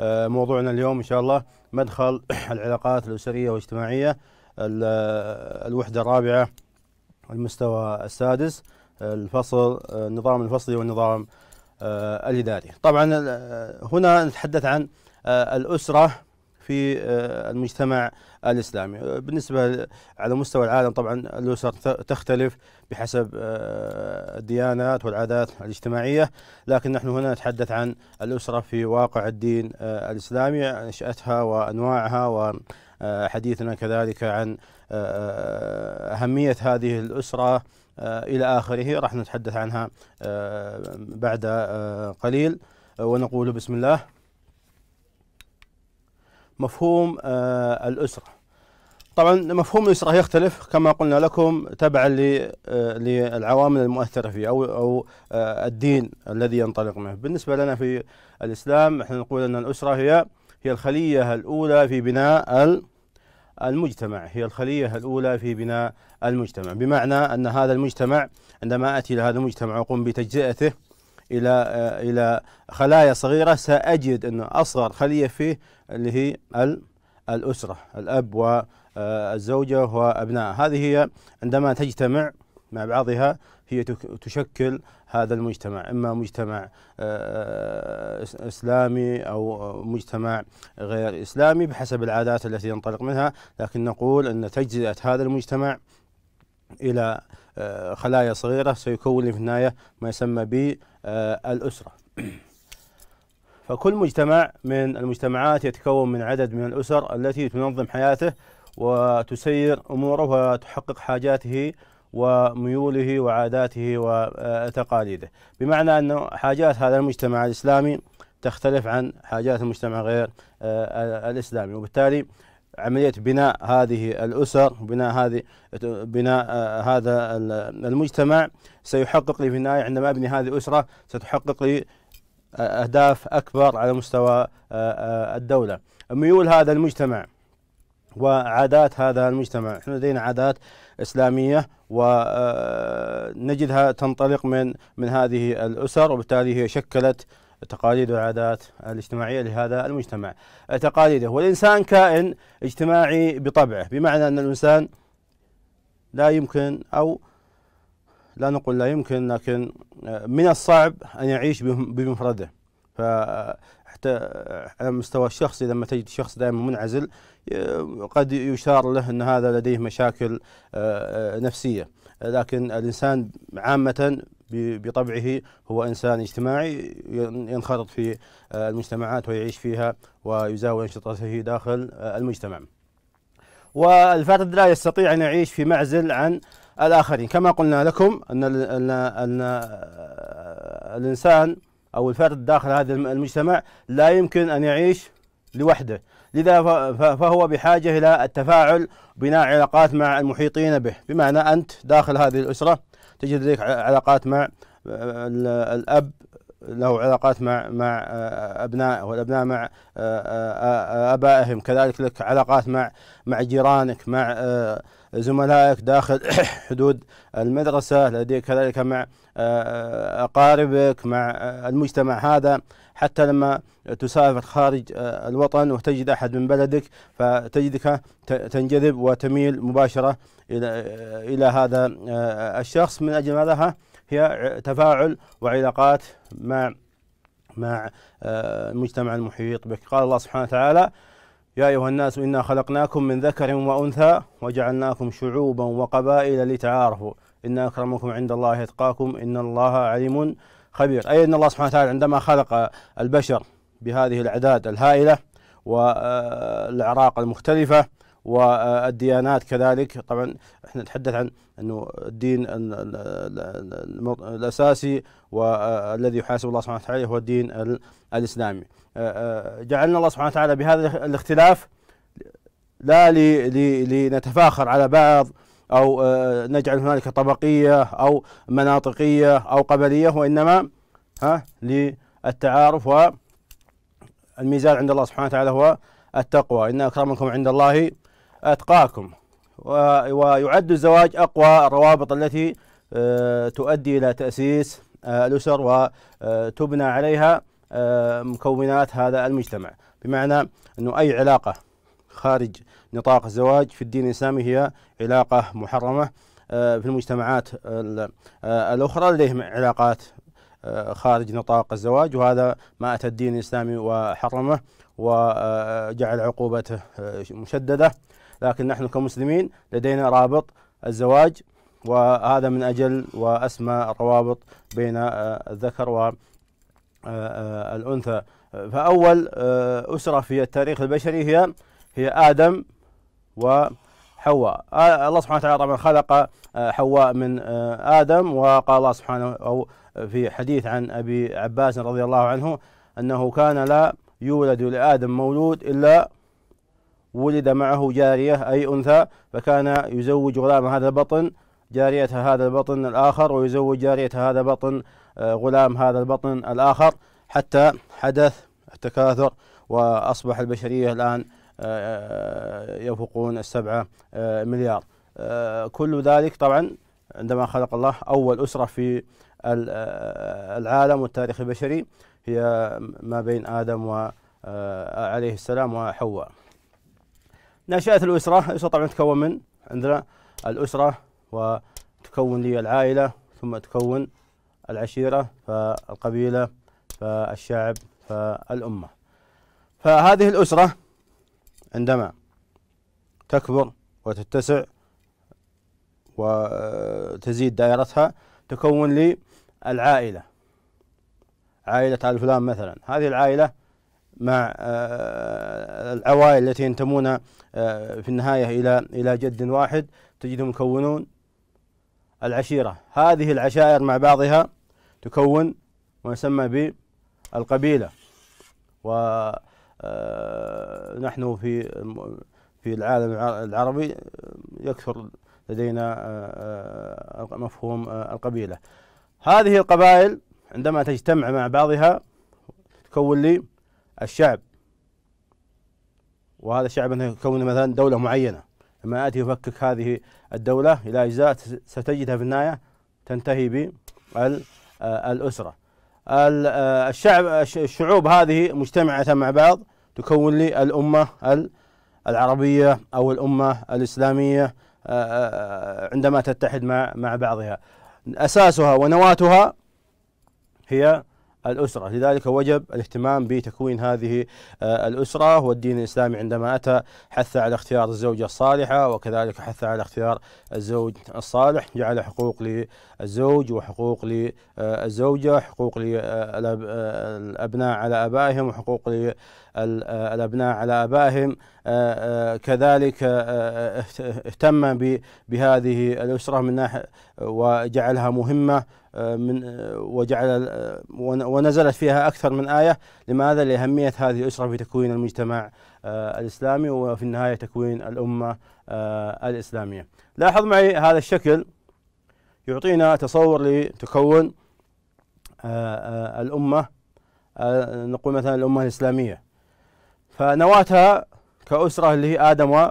آه، موضوعنا اليوم إن شاء الله مدخل العلاقات الأسرية والاجتماعية آه، الوحدة الرابعة المستوى السادس الفصل آه، النظام الفصلي والنظام الإداري طبعا هنا نتحدث عن الأسرة في آه، المجتمع الاسلامي بالنسبه على مستوى العالم طبعا الاسر تختلف بحسب آه، الديانات والعادات الاجتماعيه لكن نحن هنا نتحدث عن الاسره في واقع الدين آه، الاسلامي نشاتها وانواعها وحديثنا كذلك عن أهمية هذه الأسرة إلى آخره راح نتحدث عنها بعد قليل ونقول بسم الله مفهوم آه، الأسرة طبعا مفهوم الأسرة يختلف كما قلنا لكم تبعا آه، للعوامل المؤثرة فيه أو أو آه، الدين الذي ينطلق منه بالنسبة لنا في الإسلام نحن نقول أن الأسرة هي هي الخلية الأولى في بناء المجتمع هي الخلية الأولى في بناء المجتمع بمعنى أن هذا المجتمع عندما أتي لهذا المجتمع وأقوم بتجزئته الى آه، الى خلايا صغيره ساجد انه اصغر خليه فيه اللي هي الاسره الاب والزوجه آه، وابناء هذه هي عندما تجتمع مع بعضها هي تشكل هذا المجتمع اما مجتمع آه، اسلامي او مجتمع غير اسلامي بحسب العادات التي ينطلق منها لكن نقول ان تجزئه هذا المجتمع الى آه، خلايا صغيرة سيكون في النهاية ما يسمى بالأسرة آه، فكل مجتمع من المجتمعات يتكون من عدد من الأسر التي تنظم حياته وتسير أموره وتحقق حاجاته وميوله وعاداته وتقاليده بمعنى أن حاجات هذا المجتمع الإسلامي تختلف عن حاجات المجتمع غير آه، الإسلامي وبالتالي عمليه بناء هذه الاسر بناء هذه بناء آه، هذا المجتمع سيحقق لي في النهايه عندما ابني هذه الاسره ستحقق لي آه، اهداف اكبر على مستوى آه، الدوله ميول هذا المجتمع وعادات هذا المجتمع احنا لدينا عادات اسلاميه ونجدها تنطلق من من هذه الاسر وبالتالي هي شكلت التقاليد والعادات الاجتماعية لهذا المجتمع تقاليده والإنسان كائن اجتماعي بطبعه بمعنى أن الإنسان لا يمكن أو لا نقول لا يمكن لكن من الصعب أن يعيش بمفرده فحتى على المستوى الشخصي لما تجد شخص دائما منعزل قد يشار له أن هذا لديه مشاكل نفسية لكن الإنسان عامة بطبعه هو إنسان اجتماعي ينخرط في آه، المجتمعات ويعيش فيها ويزاول أنشطته داخل آه، المجتمع والفرد لا يستطيع أن يعيش في معزل عن الآخرين كما قلنا لكم أن, أن, أن آه، الإنسان أو الفرد داخل هذا المجتمع لا يمكن أن يعيش لوحده لذا فهو بحاجة إلى التفاعل بناء علاقات مع المحيطين به بمعنى أنت داخل هذه الأسرة تجد لديك علاقات مع الأب له علاقات مع مع آه، ابنائه والابناء مع آه، آه، ابائهم كذلك لك علاقات مع مع جيرانك مع زملائك داخل حدود المدرسه لديك كذلك مع اقاربك مع المجتمع هذا حتى لما تسافر خارج الوطن وتجد احد من بلدك فتجدك تنجذب وتميل مباشره الى الى هذا الشخص من اجل ماذا هي تفاعل وعلاقات مع مع آه، المجتمع المحيط بك قال الله سبحانه وتعالى يا أيها الناس إنا خلقناكم من ذكر وأنثى وجعلناكم شعوبا وقبائل لتعارفوا إن أكرمكم عند الله أتقاكم إن الله عليم خبير أي أن الله سبحانه وتعالى عندما خلق البشر بهذه الأعداد الهائلة والأعراق المختلفة والديانات كذلك طبعا احنا نتحدث عن انه الدين الاساسي والذي يحاسب الله سبحانه وتعالى هو الدين الاسلامي. آه، آه، جعلنا الله سبحانه وتعالى بهذا الاختلاف لا لنتفاخر على بعض او آه، نجعل هنالك طبقيه او مناطقيه او قبليه وانما ها للتعارف والميزان عند الله سبحانه وتعالى هو التقوى إن أكرمكم عند الله أتقاكم ويعد الزواج أقوى الروابط التي آه، تؤدي إلى تأسيس آه، الأسر وتبنى آه، عليها مكونات هذا المجتمع بمعنى أنه أي علاقة خارج نطاق الزواج في الدين الإسلامي هي علاقة محرمة في المجتمعات الأخرى لديهم علاقات خارج نطاق الزواج وهذا ما أتى الدين الإسلامي وحرمه وجعل عقوبته مشددة لكن نحن كمسلمين لدينا رابط الزواج وهذا من أجل وأسمى الروابط بين الذكر والأنثى فأول أسرة في التاريخ البشري هي هي آدم وحواء آه، الله سبحانه وتعالى طبعا خلق آه، حواء من آه، آدم وقال الله سبحانه أو في حديث عن أبي عباس رضي الله عنه أنه كان لا يولد لآدم مولود إلا ولد معه جارية أي أنثى فكان يزوج غلام هذا البطن جارية هذا البطن الآخر ويزوج جارية هذا البطن آه، غلام هذا البطن الآخر حتى حدث التكاثر وأصبح البشرية الآن آه، آه، يفوقون السبعة مليار كل ذلك طبعا عندما خلق الله أول أسرة في آه، العالم والتاريخ البشري هي ما بين آدم وعليه آه، عليه السلام وحواء نشأت الأسرة الأسرة طبعا تتكون من عندنا الأسرة وتكون لي العائلة ثم تكون العشيرة فالقبيلة فالشعب فالأمة فهذه الأسرة عندما تكبر وتتسع وتزيد دائرتها تكون لي العائلة عائلة آل فلان مثلا هذه العائلة مع آه، العوائل التي ينتمون آه، في النهاية إلى إلى جد واحد تجدهم يكونون العشيرة هذه العشائر مع بعضها تكون ما يسمى بالقبيلة ونحن آه، في في العالم العربي يكثر لدينا آه، آه، مفهوم آه، القبيلة هذه القبائل عندما تجتمع مع بعضها تكون لي الشعب وهذا الشعب يكون مثلا دولة معينة لما آتي يفكك هذه الدولة إلى أجزاء ستجدها في النهاية تنتهي بالأسرة الشعب الشعوب هذه مجتمعة مع بعض تكون لي الأمة العربية أو الأمة الإسلامية آه، آه، آه، عندما تتحد مع مع بعضها اساسها ونواتها هي الأسرة لذلك وجب الاهتمام بتكوين هذه آه، الأسرة والدين الإسلامي عندما أتى حث على اختيار الزوجة الصالحة وكذلك حث على اختيار الزوج الصالح جعل حقوق للزوج وحقوق للزوجة آه، حقوق للأبناء آه، على أبائهم وحقوق الأبناء على أبائهم كذلك اهتم بهذه الأسرة من ناحية وجعلها مهمة آه، من آه، وجعل آه، ونزلت فيها أكثر من آية لماذا لأهمية هذه الأسرة في تكوين المجتمع الإسلامي وفي النهاية تكوين الأمة الإسلامية لاحظ معي هذا الشكل يعطينا تصور لتكون الأمة نقول مثلا الأمة الإسلامية فنواتها كأسرة اللي هي آدم و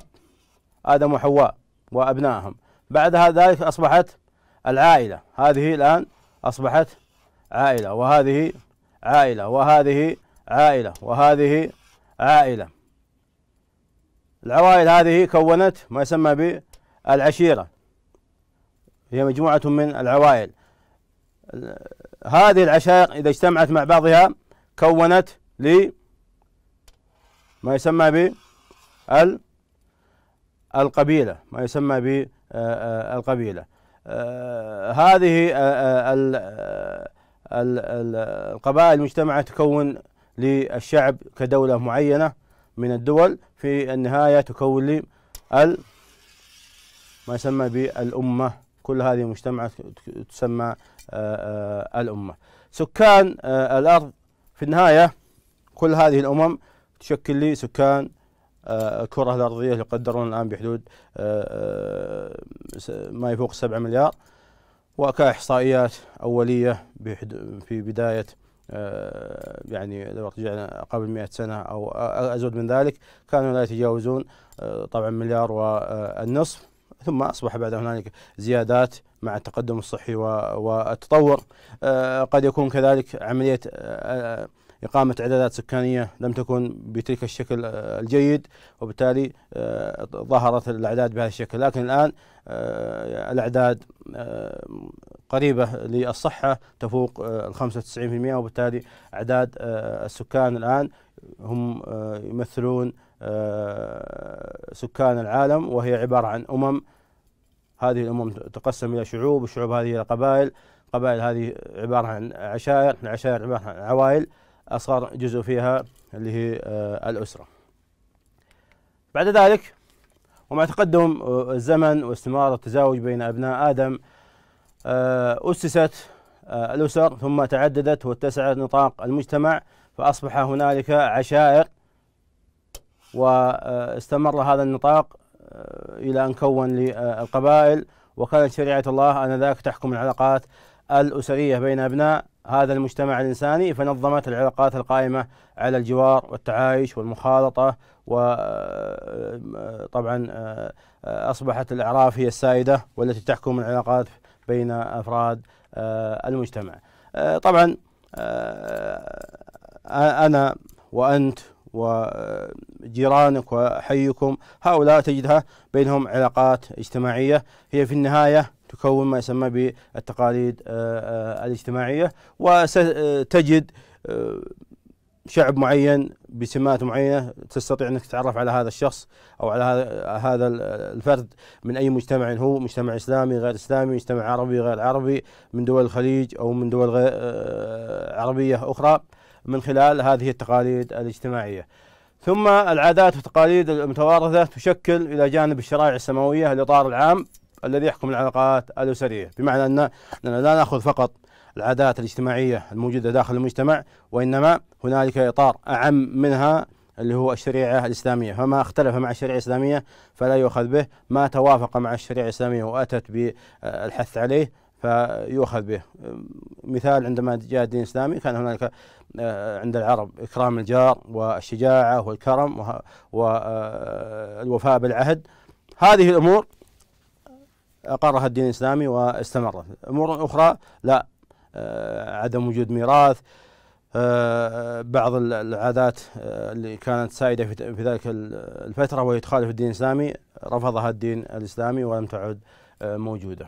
آدم وحواء وأبنائهم بعد ذلك أصبحت العائلة هذه الآن أصبحت عائلة وهذه عائلة وهذه عائلة وهذه عائلة العوائل هذه كونت ما يسمى بالعشيرة هي مجموعة من العوائل هذه العشائق إذا اجتمعت مع بعضها كونت لي ما يسمى بالقبيلة ما يسمى بالقبيلة هذه آه، آه، آه، القبائل المجتمعة تكون للشعب كدولة معينة من الدول في النهاية تكون لي ما يسمى بالأمة كل هذه المجتمعات تسمى الأمة سكان الأرض في النهاية كل هذه الأمم تشكل لي سكان الكره آه، الارضيه يقدرون الان بحدود آه، آه، ما يفوق 7 مليار وكاحصائيات اوليه في بدايه يعني لو رجعنا قبل 100 سنه او ازود من ذلك كانوا لا يتجاوزون طبعا مليار والنصف ثم اصبح بعد هنالك زيادات مع التقدم الصحي والتطور قد يكون كذلك عمليه إقامة إعدادات سكانية لم تكن بتلك الشكل آه، الجيد وبالتالي آه، ظهرت الأعداد بهذا الشكل لكن الآن آه، الأعداد قريبة للصحة تفوق الخمسة وتسعين في المئة وبالتالي أعداد السكان الآن هم يمثلون سكان العالم وهي عبارة عن أمم هذه الأمم تقسم إلى شعوب الشعوب هذه إلى قبائل قبائل هذه عبارة عن عشائر العشائر عبارة عن عوائل أصغر جزء فيها اللي هي آه، الأسرة بعد ذلك ومع تقدم آه، الزمن واستمرار التزاوج بين أبناء آدم آه، أسست الأسر ثم تعددت واتسع نطاق المجتمع فأصبح هنالك عشائر واستمر هذا النطاق إلى أن كون للقبائل وكانت شريعة الله آنذاك تحكم العلاقات الأسرية بين أبناء هذا المجتمع الإنساني فنظمت العلاقات القائمة على الجوار والتعايش والمخالطة وطبعا آه، آه، أصبحت الأعراف هي السائدة والتي تحكم العلاقات بين أفراد آه، المجتمع طبعا أنا وأنت وجيرانك وحيكم هؤلاء تجدها بينهم علاقات اجتماعية هي في النهاية تكون ما يسمى بالتقاليد آه، آه، الاجتماعية وستجد آه، شعب معين بسمات معينة تستطيع أنك تتعرف على هذا الشخص أو على هذا الفرد من أي مجتمع هو مجتمع إسلامي غير إسلامي مجتمع عربي غير عربي من دول الخليج أو من دول غير عربية أخرى من خلال هذه التقاليد الاجتماعية ثم العادات والتقاليد المتوارثة تشكل إلى جانب الشرائع السماوية الإطار العام الذي يحكم العلاقات الأسرية بمعنى أننا لا نأخذ فقط العادات الاجتماعية الموجودة داخل المجتمع وإنما هنالك إطار أعم منها اللي هو الشريعة الإسلامية فما اختلف مع الشريعة الإسلامية فلا يؤخذ به ما توافق مع الشريعة الإسلامية وأتت بالحث عليه فيؤخذ به مثال عندما جاء الدين الإسلامي كان هنالك آه، عند العرب إكرام الجار والشجاعة والكرم والوفاء آه، بالعهد هذه الأمور أقرها الدين الإسلامي واستمرت أمور أخرى لا آه، عدم وجود ميراث آه، بعض العادات آه، اللي كانت سائدة في ذلك الفترة وهي تخالف الدين الإسلامي رفضها الدين الإسلامي ولم تعد موجودة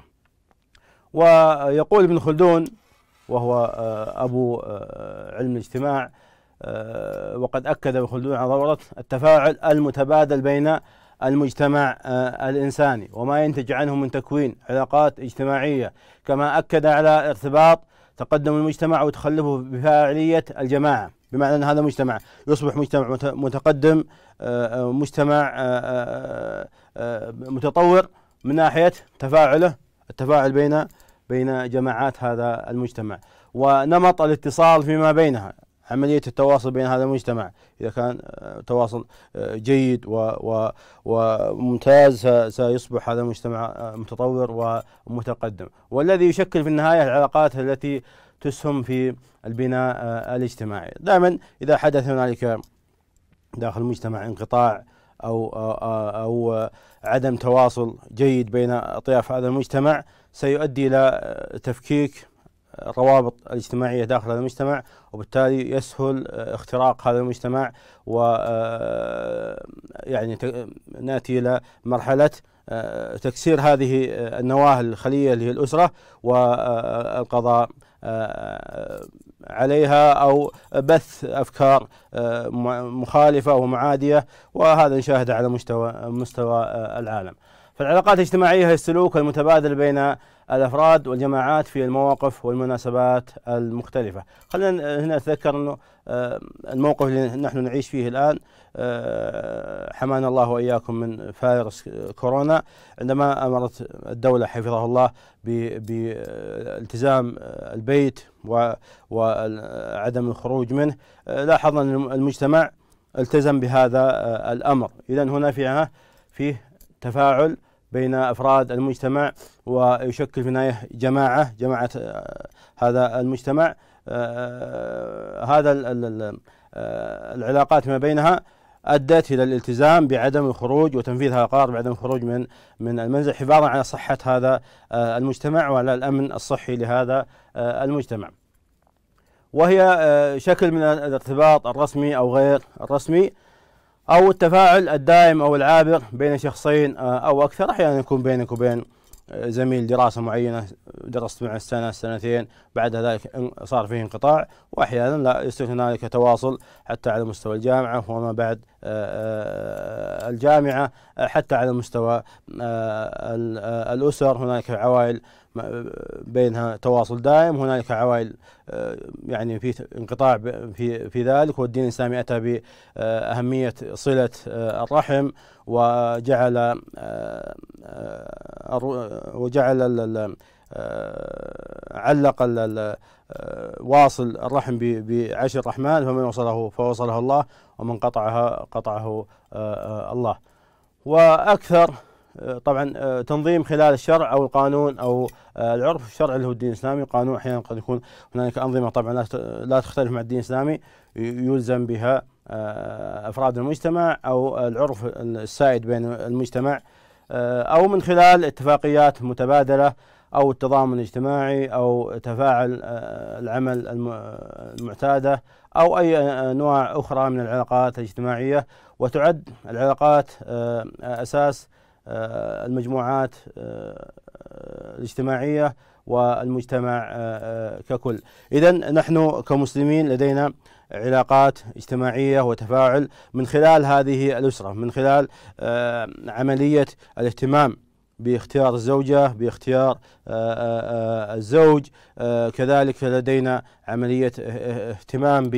ويقول ابن خلدون وهو أبو علم الاجتماع وقد أكد ابن خلدون على ضرورة التفاعل المتبادل بين المجتمع آه، الإنساني وما ينتج عنه من تكوين علاقات اجتماعية كما أكد على ارتباط تقدم المجتمع وتخلفه بفاعلية الجماعة بمعنى أن هذا المجتمع يصبح مجتمع متقدم آه، آه، مجتمع متطور من ناحية تفاعله التفاعل بين بين جماعات هذا المجتمع ونمط الاتصال فيما بينها عملية التواصل بين هذا المجتمع إذا كان آه، تواصل آه، جيد وممتاز سيصبح هذا المجتمع آه، متطور ومتقدم والذي يشكل في النهاية العلاقات التي تسهم في البناء الاجتماعي دائما إذا حدث هنالك داخل المجتمع انقطاع أو, أو, أو عدم تواصل جيد بين أطياف هذا المجتمع سيؤدي إلى تفكيك الروابط الاجتماعية داخل هذا المجتمع وبالتالي يسهل آه، اختراق هذا المجتمع و آه، يعني ناتي إلى مرحلة آه، تكسير هذه النواة الخلية اللي هي الأسرة والقضاء عليها او بث افكار مخالفه ومعاديه وهذا نشاهده على مستوى مستوى العالم. فالعلاقات الاجتماعيه هي السلوك المتبادل بين الافراد والجماعات في المواقف والمناسبات المختلفه. خلينا هنا نتذكر انه آه، الموقف اللي نحن نعيش فيه الان آه، حمانا الله واياكم من فيروس كورونا عندما امرت الدوله حفظها الله بالتزام البيت وعدم الخروج منه آه، لاحظنا ان المجتمع التزم بهذا الامر، اذا هنا فيها فيه تفاعل بين أفراد المجتمع ويشكل في النهاية جماعة جماعة آه، هذا المجتمع آه، آه، هذا العلاقات ما بينها ادت الى الالتزام بعدم الخروج وتنفيذ هذا القرار بعدم الخروج من من المنزل حفاظا على صحه هذا المجتمع وعلى الامن الصحي لهذا المجتمع. وهي شكل من الارتباط الرسمي او غير الرسمي أو التفاعل الدائم أو العابر بين شخصين آه، أو أكثر أحيانا يكون بينك وبين آه، زميل دراسة معينة درست معه سنة سنتين بعد ذلك صار فيه انقطاع وأحيانا لا يصير هنالك تواصل حتى على مستوى الجامعة وما بعد آه، الجامعة حتى على مستوى الأسر هناك عوائل بينها تواصل دائم هنالك عوائل آه، يعني في انقطاع في في ذلك والدين الاسلامي اتى باهميه صله آه، الرحم وجعل آه، وجعل علق واصل الرحم بعشر الرحمن فمن وصله فوصله الله ومن قطعها قطعه الله واكثر آه، طبعا آه، تنظيم خلال الشرع او القانون او آه، العرف الشرع اللي هو الدين الاسلامي القانون احيانا قد يكون هنالك انظمه طبعا لا تختلف مع الدين الاسلامي يلزم بها افراد المجتمع او العرف السائد بين المجتمع او من خلال اتفاقيات متبادله او التضامن الاجتماعي او تفاعل العمل المعتاده او اي انواع اخرى من العلاقات الاجتماعيه وتعد العلاقات اساس آه، المجموعات آه، الاجتماعية والمجتمع آه، ككل إذا نحن كمسلمين لدينا علاقات اجتماعية وتفاعل من خلال هذه الأسرة من خلال عملية الاهتمام باختيار الزوجة باختيار الزوج كذلك لدينا عملية اهتمام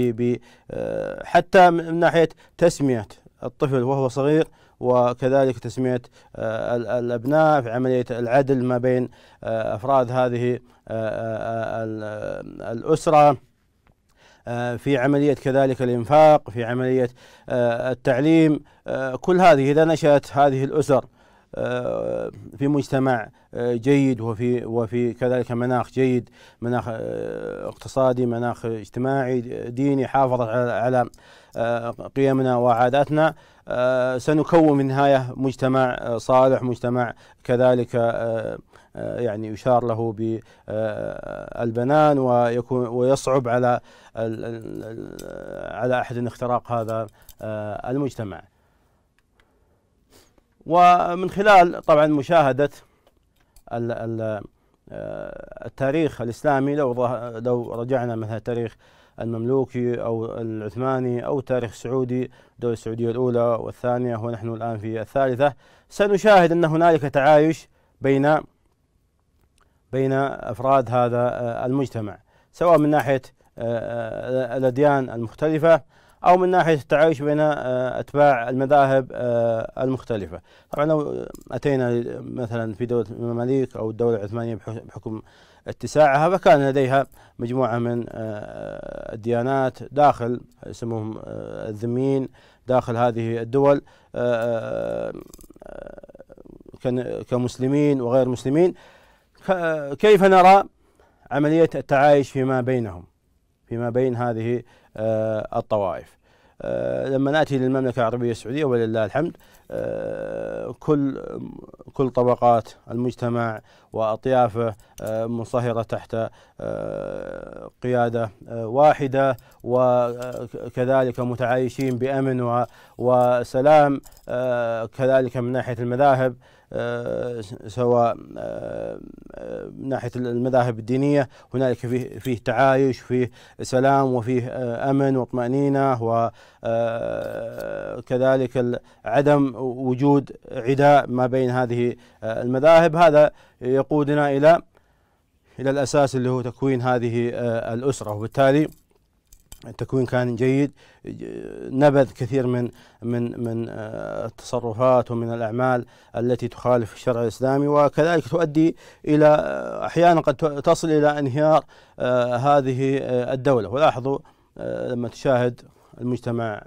حتى من ناحية تسمية الطفل وهو صغير وكذلك تسمية آه، الأبناء في عملية العدل ما بين آه، أفراد هذه آه، الأسرة في عملية كذلك الإنفاق في عملية التعليم كل هذه إذا نشأت هذه الأسر في مجتمع جيد وفي وفي كذلك مناخ جيد مناخ اقتصادي مناخ اجتماعي ديني حافظت على قيمنا وعاداتنا آه، سنكون في النهاية مجتمع آه، صالح مجتمع كذلك آه، يعني يشار له بالبنان ويكون ويصعب على على احد اختراق هذا المجتمع. ومن خلال طبعا مشاهده التاريخ الاسلامي لو لو رجعنا مثلا تاريخ المملوكي أو العثماني أو التاريخ السعودي الدولة السعودية الأولى والثانية ونحن الآن في الثالثة سنشاهد أن هنالك تعايش بين بين أفراد هذا آه، المجتمع سواء من ناحية آه، آه، الأديان المختلفة أو من ناحية التعايش بين أتباع المذاهب المختلفة طبعا لو أتينا مثلا في دولة المماليك أو الدولة العثمانية بحكم اتساعها فكان لديها مجموعة من آه، الديانات داخل يسموهم آه، الذميين داخل هذه الدول آه، كمسلمين وغير مسلمين كيف نرى عملية التعايش فيما بينهم فيما بين هذه الطوائف لما نأتي للمملكة العربية السعودية ولله الحمد آه، كل كل طبقات المجتمع واطيافه آه، منصهره تحت آه، قياده واحده وكذلك متعايشين بامن وسلام كذلك من ناحيه المذاهب سواء من ناحيه المذاهب الدينيه هنالك فيه فيه تعايش فيه سلام وفيه امن واطمئنينه وكذلك عدم وجود عداء ما بين هذه آه، المذاهب هذا يقودنا إلى إلى الأساس اللي هو تكوين هذه آه، الأسرة وبالتالي التكوين كان جيد نبذ كثير من من من آه، التصرفات ومن الاعمال التي تخالف الشرع الاسلامي وكذلك تؤدي الى احيانا قد تصل الى انهيار هذه الدوله ولاحظوا لما تشاهد المجتمع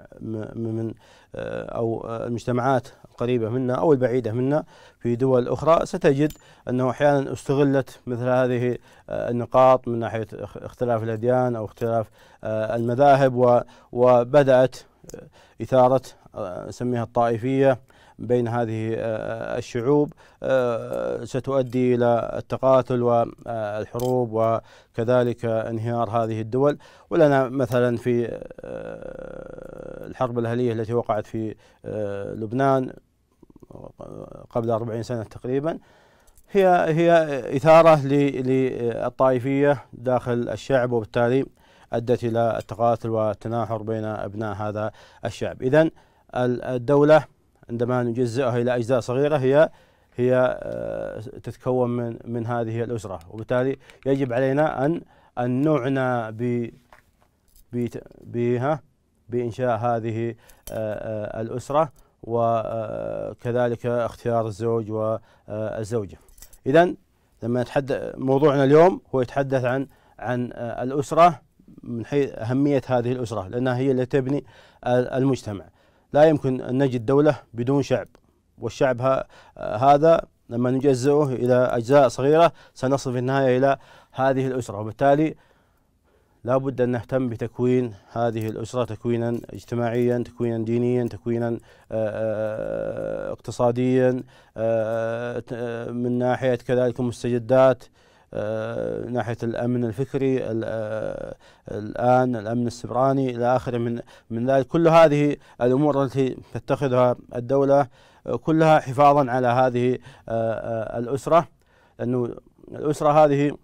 من آه، أو آه، المجتمعات القريبة منا أو البعيدة منا في دول أخرى ستجد أنه أحيانا استغلت مثل هذه آه، النقاط من ناحية اختلاف الأديان أو اختلاف المذاهب وبدأت إثارة نسميها الطائفية بين هذه آه، آه، الشعوب آه، ستؤدي إلى التقاتل والحروب وكذلك انهيار هذه الدول ولنا مثلا في الحرب الأهلية التي وقعت في لبنان قبل 40 سنة تقريبا هي هي إثارة للطائفية داخل الشعب وبالتالي أدت إلى التقاتل والتناحر بين أبناء هذا الشعب إذا الدولة عندما نجزئها إلى أجزاء صغيرة هي هي آه، تتكون من من هذه الأسرة وبالتالي يجب علينا أن أن نعنى ب بها بإنشاء هذه آه، آه، الأسرة وكذلك اختيار الزوج والزوجة إذا لما نتحدث موضوعنا اليوم هو يتحدث عن عن الأسرة من حيث أهمية هذه الأسرة لأنها هي اللي تبني المجتمع لا يمكن أن نجد دولة بدون شعب والشعب هذا لما نجزئه إلى أجزاء صغيرة سنصل في النهاية إلى هذه الأسرة وبالتالي لا بد أن نهتم بتكوين هذه الأسرة تكوينا اجتماعيا تكوينا دينيا تكوينا اقتصاديا من ناحية كذلك مستجدات آه، ناحيه الامن الفكري آه، الان الامن السبراني الى اخره من من ذلك كل هذه الامور التي تتخذها الدوله آه، كلها حفاظا على هذه الاسره لانه الاسره هذه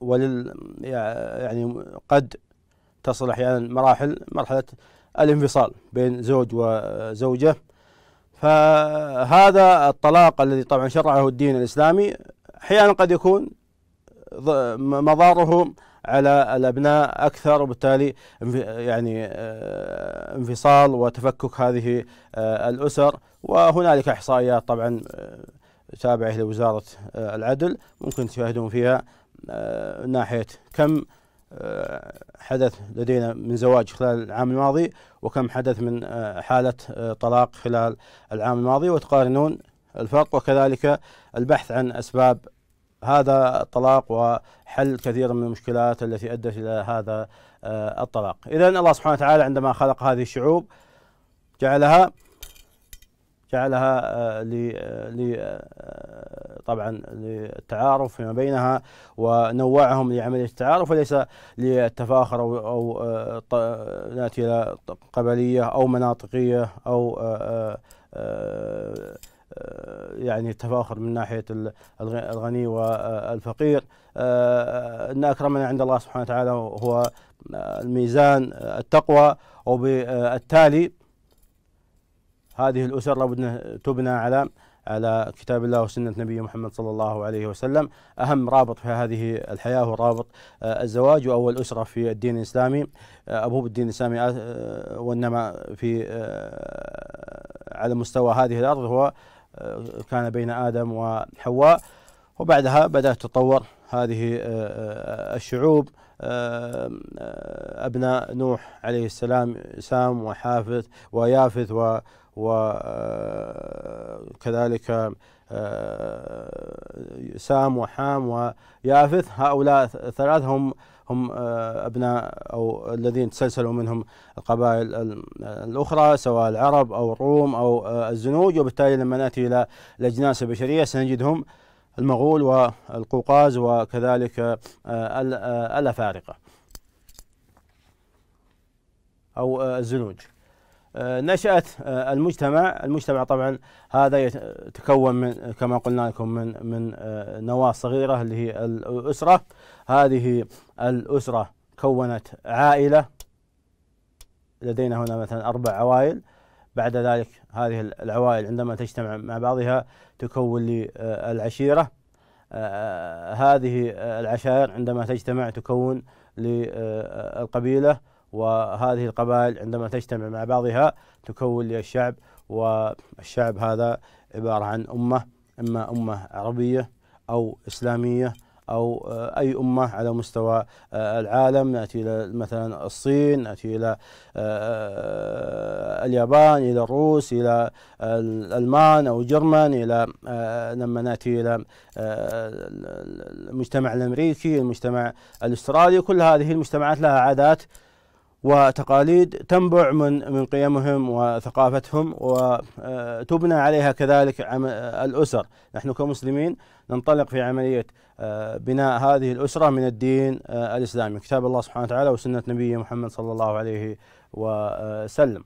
ولل يعني قد تصل احيانا مراحل مرحله الانفصال بين زوج وزوجه فهذا الطلاق الذي طبعا شرعه الدين الاسلامي أحيانا قد يكون مضاره على الابناء اكثر وبالتالي يعني آه، انفصال وتفكك هذه آه، الاسر وهنالك احصائيات طبعا آه، تابعه لوزاره العدل ممكن تشاهدون فيها ناحيه كم حدث لدينا من زواج خلال العام الماضي وكم حدث من حاله طلاق خلال العام الماضي وتقارنون الفرق وكذلك البحث عن اسباب هذا الطلاق وحل كثير من المشكلات التي أدت إلى هذا آه، الطلاق إذا الله سبحانه وتعالى عندما خلق هذه الشعوب جعلها جعلها آه، ل آه، طبعا للتعارف فيما بينها ونوعهم لعمليه التعارف وليس للتفاخر او او ناتي الى قبليه او مناطقيه او آه، يعني تفاخر من ناحيه الغني والفقير آه، ان اكرمنا عند الله سبحانه وتعالى هو الميزان آه، التقوى وبالتالي هذه الاسر لابد ان تبنى على على كتاب الله وسنة نبي محمد صلى الله عليه وسلم أهم رابط في هذه الحياة هو رابط الزواج وأول أسرة في الدين الإسلامي ابوه بالدين الإسلامي وإنما في على مستوى هذه الأرض هو كان بين آدم وحواء وبعدها بدأت تتطور هذه آه، آه، الشعوب آه، أبناء نوح عليه السلام سام وحافث ويافث وكذلك آه، سام وحام ويافث هؤلاء الثلاث هم هم آه، ابناء او الذين تسلسلوا منهم القبائل الاخرى سواء العرب او الروم او آه، الزنوج وبالتالي لما ناتي الى الاجناس البشريه سنجدهم المغول والقوقاز وكذلك الافارقه او الزنوج آه، نشأت آه، المجتمع المجتمع طبعا هذا يتكون من كما قلنا لكم من من آه، نواة صغيرة اللي هي الأسرة هذه الأسرة كونت عائلة لدينا هنا مثلا أربع عوائل بعد ذلك هذه العوائل عندما تجتمع مع بعضها تكون لي العشيرة هذه العشائر عندما تجتمع تكون للقبيلة وهذه القبائل عندما تجتمع مع بعضها تكون للشعب والشعب هذا عبارة عن أمة إما أمة عربية أو إسلامية أو آه، أي أمة على مستوى آه، العالم نأتي إلى مثلا الصين نأتي إلى آه، اليابان إلى الروس إلى الألمان أو جرمن إلى لما نأتي إلى المجتمع الأمريكي المجتمع الأسترالي كل هذه المجتمعات لها عادات وتقاليد تنبع من من قيمهم وثقافتهم وتبنى آه، عليها كذلك آه، الاسر، نحن كمسلمين ننطلق في عمليه آه، بناء هذه الاسره من الدين الاسلامي، كتاب الله سبحانه وتعالى وسنه نبيه محمد صلى الله عليه وسلم.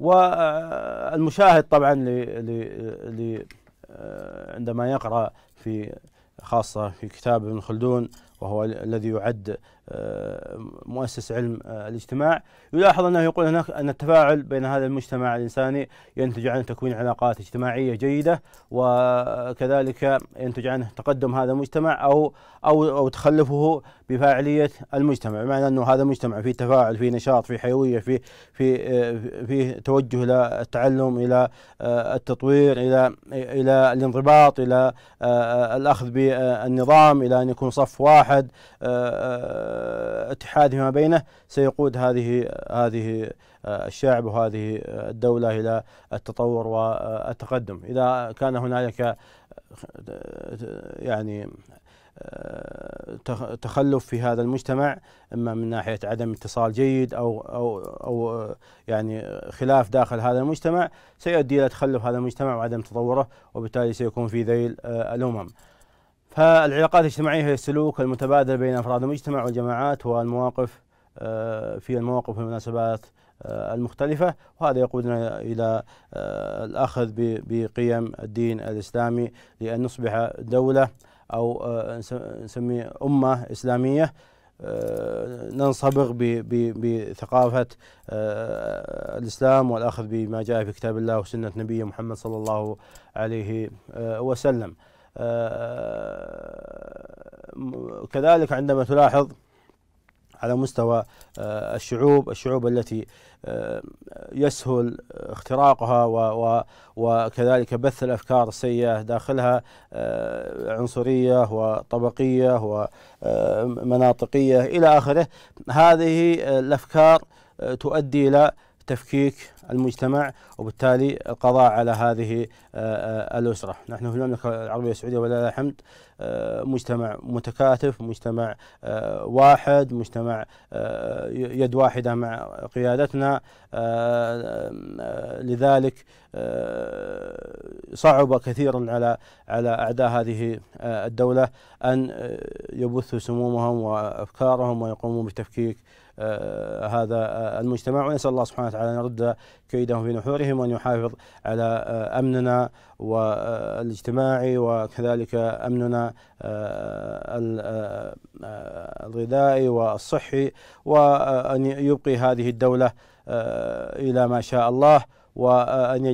والمشاهد طبعا ل عندما يقرا في خاصه في كتاب ابن خلدون وهو الذي يعد آه، مؤسس علم آه، الاجتماع يلاحظ أنه يقول هناك أن التفاعل بين هذا المجتمع الإنساني ينتج عنه تكوين علاقات اجتماعية جيدة وكذلك ينتج عنه تقدم هذا المجتمع أو أو أو تخلفه بفاعلية المجتمع بمعنى أنه هذا المجتمع فيه تفاعل فيه نشاط فيه حيوية فيه فيه آه، فيه توجه إلى التعلم إلى التطوير إلى إلى الانضباط إلى الأخذ بالنظام إلى أن يكون صف واحد اتحاد آه، آه، اتحاد فيما بينه سيقود هذه هذه آه، الشعب وهذه الدولة إلى التطور والتقدم إذا كان هنالك يعني تخلف في هذا المجتمع اما من ناحيه عدم اتصال جيد او او او يعني خلاف داخل هذا المجتمع سيؤدي الى تخلف هذا المجتمع وعدم تطوره وبالتالي سيكون في ذيل الامم. فالعلاقات الاجتماعية هي السلوك المتبادل بين أفراد المجتمع والجماعات والمواقف آه، في المواقف والمناسبات آه، المختلفة وهذا يقودنا إلى آه، الأخذ بقيم الدين الإسلامي لأن نصبح دولة أو نسمي أمة إسلامية ننصبغ بثقافة الإسلام والأخذ بما جاء في كتاب الله وسنة نبيه محمد صلى الله عليه وسلم كذلك عندما تلاحظ على مستوى آه، الشعوب الشعوب التي آه، يسهل اختراقها وكذلك بث الافكار السيئه داخلها آه، عنصريه وطبقيه ومناطقيه الى اخره هذه الافكار تؤدي الى تفكيك المجتمع وبالتالي القضاء على هذه آه، آه، الأسرة نحن في المملكة العربية السعودية ولله الحمد آه، مجتمع متكاتف مجتمع واحد مجتمع يد واحدة مع قيادتنا لذلك صعب كثيرا على على أعداء هذه الدولة أن يبثوا سمومهم وأفكارهم ويقوموا بتفكيك آه، هذا آه، المجتمع ونسأل الله سبحانه وتعالى أن يرد كيدهم في نحورهم وأن يحافظ على آه، أمننا والاجتماعي وكذلك أمننا الغذائي والصحي وأن يبقي هذه الدولة إلى ما شاء الله وأن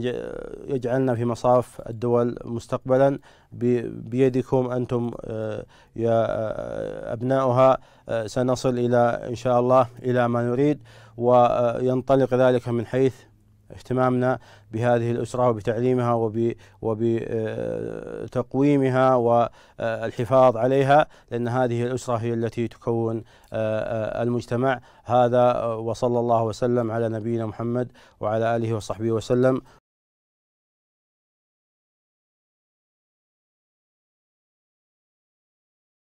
يجعلنا في مصاف الدول مستقبلا بيدكم أنتم آه، يا آه، أبنائها آه، سنصل إلى إن شاء الله إلى ما نريد وينطلق ذلك من حيث اهتمامنا بهذه الأسرة وبتعليمها وبتقويمها والحفاظ عليها لأن هذه الأسرة هي التي تكون المجتمع هذا وصلى الله وسلم على نبينا محمد وعلى آله وصحبه وسلم